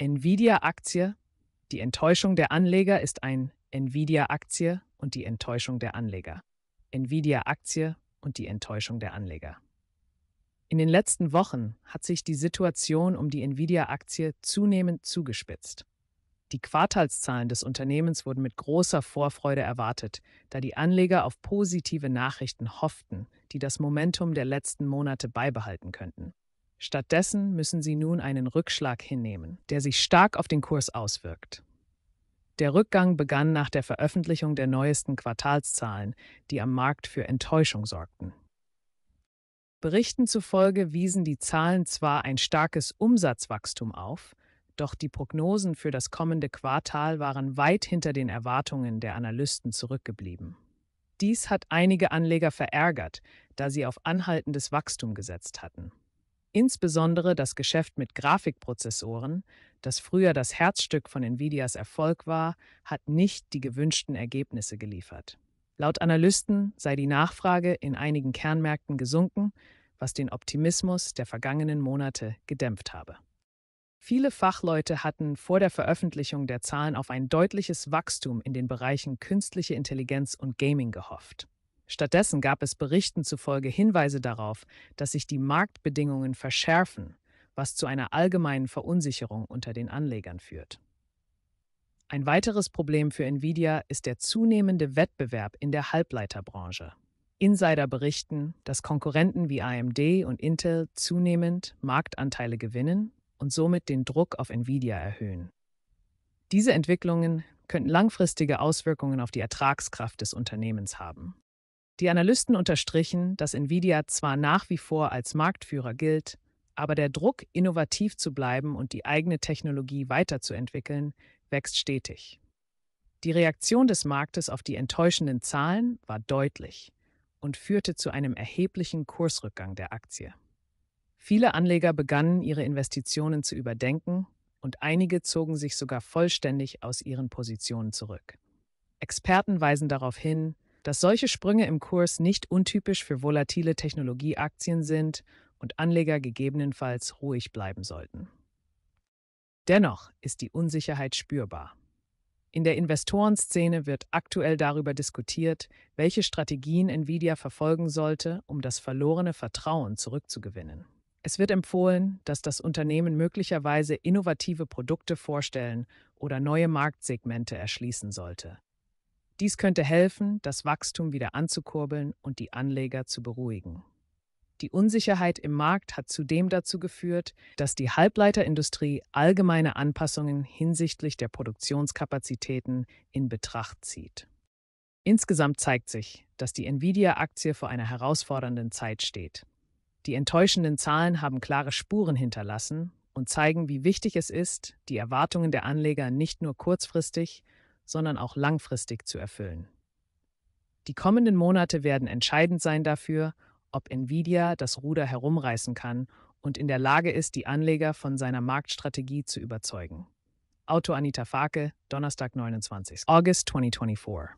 Nvidia-Aktie. Die Enttäuschung der Anleger ist ein Nvidia-Aktie und die Enttäuschung der Anleger. Nvidia-Aktie und die Enttäuschung der Anleger. In den letzten Wochen hat sich die Situation um die Nvidia-Aktie zunehmend zugespitzt. Die Quartalszahlen des Unternehmens wurden mit großer Vorfreude erwartet, da die Anleger auf positive Nachrichten hofften, die das Momentum der letzten Monate beibehalten könnten. Stattdessen müssen sie nun einen Rückschlag hinnehmen, der sich stark auf den Kurs auswirkt. Der Rückgang begann nach der Veröffentlichung der neuesten Quartalszahlen, die am Markt für Enttäuschung sorgten. Berichten zufolge wiesen die Zahlen zwar ein starkes Umsatzwachstum auf, doch die Prognosen für das kommende Quartal waren weit hinter den Erwartungen der Analysten zurückgeblieben. Dies hat einige Anleger verärgert, da sie auf anhaltendes Wachstum gesetzt hatten. Insbesondere das Geschäft mit Grafikprozessoren, das früher das Herzstück von Nvidias Erfolg war, hat nicht die gewünschten Ergebnisse geliefert. Laut Analysten sei die Nachfrage in einigen Kernmärkten gesunken, was den Optimismus der vergangenen Monate gedämpft habe. Viele Fachleute hatten vor der Veröffentlichung der Zahlen auf ein deutliches Wachstum in den Bereichen künstliche Intelligenz und Gaming gehofft. Stattdessen gab es Berichten zufolge Hinweise darauf, dass sich die Marktbedingungen verschärfen, was zu einer allgemeinen Verunsicherung unter den Anlegern führt. Ein weiteres Problem für Nvidia ist der zunehmende Wettbewerb in der Halbleiterbranche. Insider berichten, dass Konkurrenten wie AMD und Intel zunehmend Marktanteile gewinnen und somit den Druck auf Nvidia erhöhen. Diese Entwicklungen könnten langfristige Auswirkungen auf die Ertragskraft des Unternehmens haben. Die Analysten unterstrichen, dass Nvidia zwar nach wie vor als Marktführer gilt, aber der Druck, innovativ zu bleiben und die eigene Technologie weiterzuentwickeln, wächst stetig. Die Reaktion des Marktes auf die enttäuschenden Zahlen war deutlich und führte zu einem erheblichen Kursrückgang der Aktie. Viele Anleger begannen ihre Investitionen zu überdenken und einige zogen sich sogar vollständig aus ihren Positionen zurück. Experten weisen darauf hin, dass solche Sprünge im Kurs nicht untypisch für volatile Technologieaktien sind und Anleger gegebenenfalls ruhig bleiben sollten. Dennoch ist die Unsicherheit spürbar. In der Investorenszene wird aktuell darüber diskutiert, welche Strategien Nvidia verfolgen sollte, um das verlorene Vertrauen zurückzugewinnen. Es wird empfohlen, dass das Unternehmen möglicherweise innovative Produkte vorstellen oder neue Marktsegmente erschließen sollte. Dies könnte helfen, das Wachstum wieder anzukurbeln und die Anleger zu beruhigen. Die Unsicherheit im Markt hat zudem dazu geführt, dass die Halbleiterindustrie allgemeine Anpassungen hinsichtlich der Produktionskapazitäten in Betracht zieht. Insgesamt zeigt sich, dass die Nvidia-Aktie vor einer herausfordernden Zeit steht. Die enttäuschenden Zahlen haben klare Spuren hinterlassen und zeigen, wie wichtig es ist, die Erwartungen der Anleger nicht nur kurzfristig, sondern auch langfristig zu erfüllen. Die kommenden Monate werden entscheidend sein dafür, ob Nvidia das Ruder herumreißen kann und in der Lage ist, die Anleger von seiner Marktstrategie zu überzeugen. Auto Anita Fake, Donnerstag, 29. August 2024.